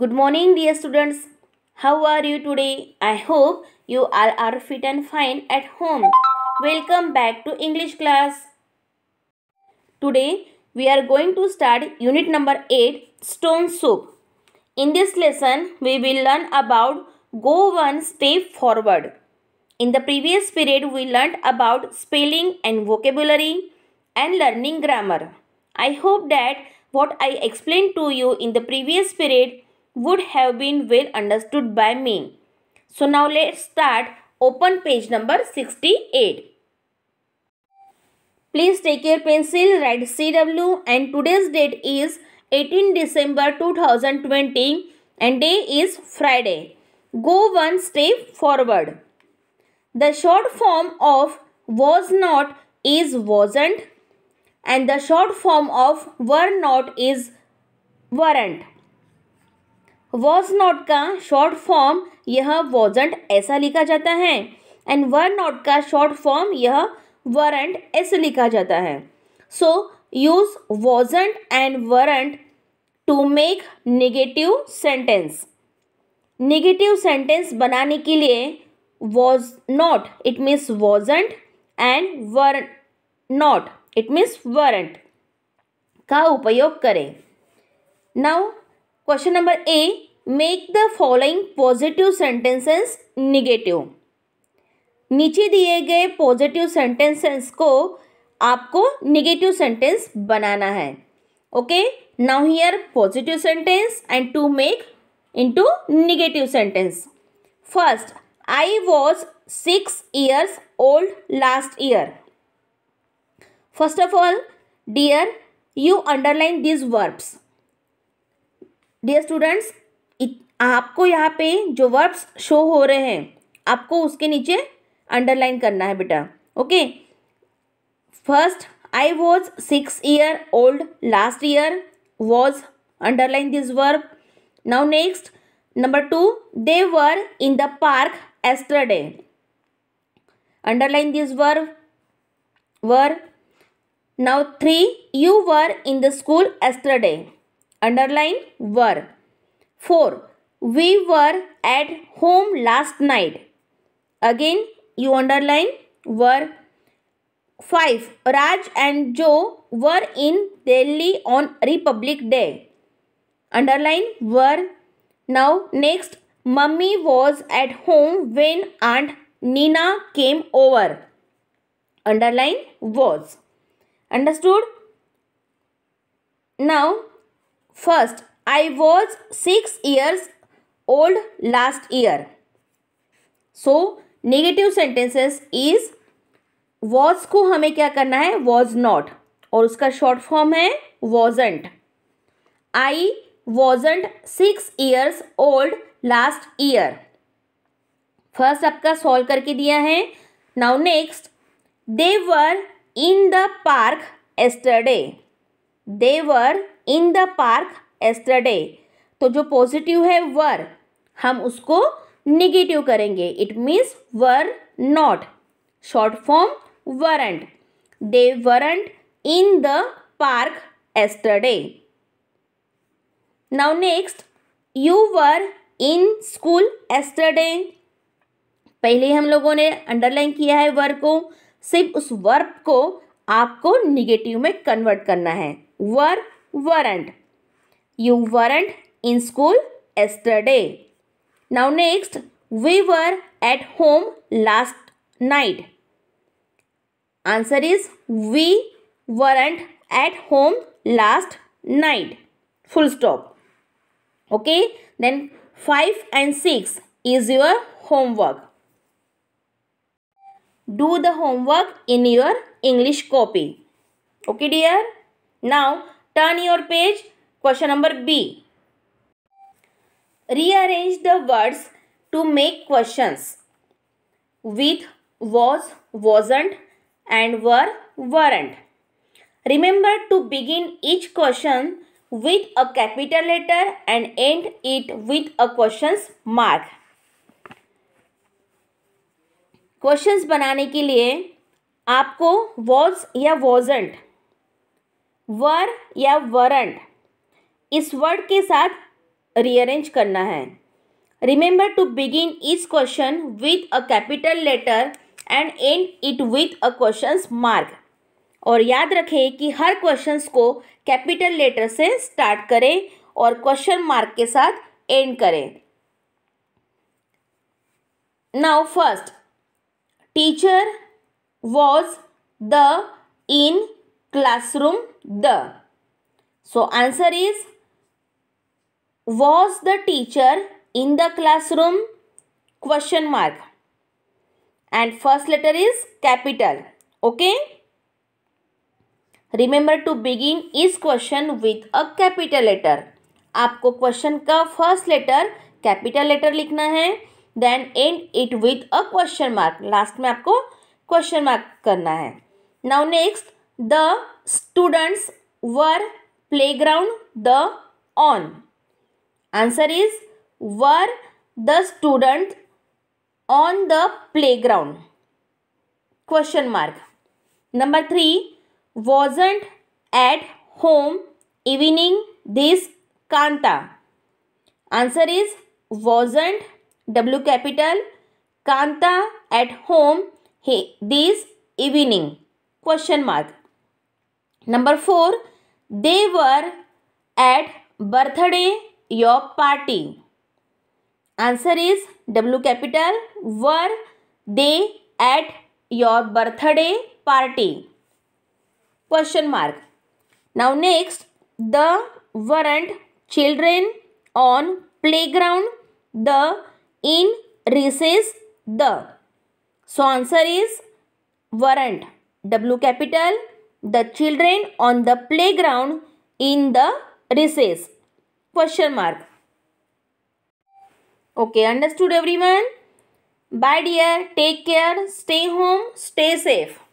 Good morning dear students. How are you today? I hope you all are fit and fine at home. Welcome back to English class. Today we are going to start unit number 8 stone soup. In this lesson we will learn about go one step forward. In the previous period we learned about spelling and vocabulary and learning grammar. I hope that what I explained to you in the previous period would have been well understood by me. So now let's start open page number 68. Please take your pencil, write CW and today's date is 18 December 2020 and day is Friday. Go one step forward. The short form of was not is wasn't and the short form of were not is weren't. Was not का short form यह wasn't ऐसा लिखा जाता है and were not का short form यह weren't ऐसे लिखा जाता है so use wasn't and weren't to make negative sentence negative sentence बनाने के लिए was not it means wasn't and were not it means weren't का उपयोग करें now question number A make the following positive sentences negative नीचे दिए गए positive sentences को आपको निगेटिव सेंटेंस बनाना है okay now here positive sentence and to make into negative sentence first I was six years old last year first of all dear you underline these verbs dear students आपको यहाँ पे जो verbs show हो रहे हैं आपको उसके नीचे अंडरलाइन करना है बेटा okay first I was six year old last year was underline this verb now next number two they were in the park yesterday underline this verb were now three you were in the school yesterday underline were 4 we were at home last night again you underline were 5 raj and joe were in delhi on republic day underline were now next mummy was at home when aunt nina came over underline was understood now first I was six years old last year so negative sentences is was को हमें क्या करना है was not और उसका short form है wasn't I wasn't six years old last year first आपका solve करके दिया है now next they were in the park yesterday they were in the park yesterday तो जो पॉजिटिव है वर हम उसको निगेटिव करेंगे it means were not short form weren't they weren't in the park yesterday now next you were in school yesterday पहले हम लोगों ने अंडरलाइन किया है वर को सिर्फ उस वर्ब को आपको निगेटिव में कन्वर्ट करना है were weren't. You weren't in school yesterday. Now next, we were at home last night. Answer is we weren't at home last night. Full stop. Okay, then 5 and 6 is your homework. Do the homework in your English copy. Okay, dear? Now, turn your page question number B rearrange the words to make question with was wasn't and were weren't remember to begin each question with a capital letter and end it with a question mark question बनाने के लिए आपको was या wasn't वर या weren't इस word के साथ rearrange करना है रिमेंबर टू बिगिन इस question with a capital letter and end it with a question mark और याद रखें कि हर क्वेश्चन को कैपिटल लेटर से स्टार्ट करें और क्वेश्चन मार्क के साथ एंड करें now first teacher was the in classroom the? So answer is was the teacher in the classroom? Question mark. And first letter is capital. Okay. Remember to begin each question with a capital letter. आपको question का first letter capital letter लिखना है then end it with a question mark last में आपको question mark करना है now next The students were playground the on. Answer is were the student on the playground. Question mark. Number 3 wasn't at home evening this Kanta. Answer is wasn't W capital Kanta at home he, this evening. Question mark. Number 4. They were at birthday your party. Answer is W capital. Were they at your birthday party? Question mark. Now next. The weren't children on playground. The in recess. The. So answer is weren't. W capital the children on the playground in the recess? Question mark. Okay, understood everyone? Bye dear, take care, stay home, stay safe.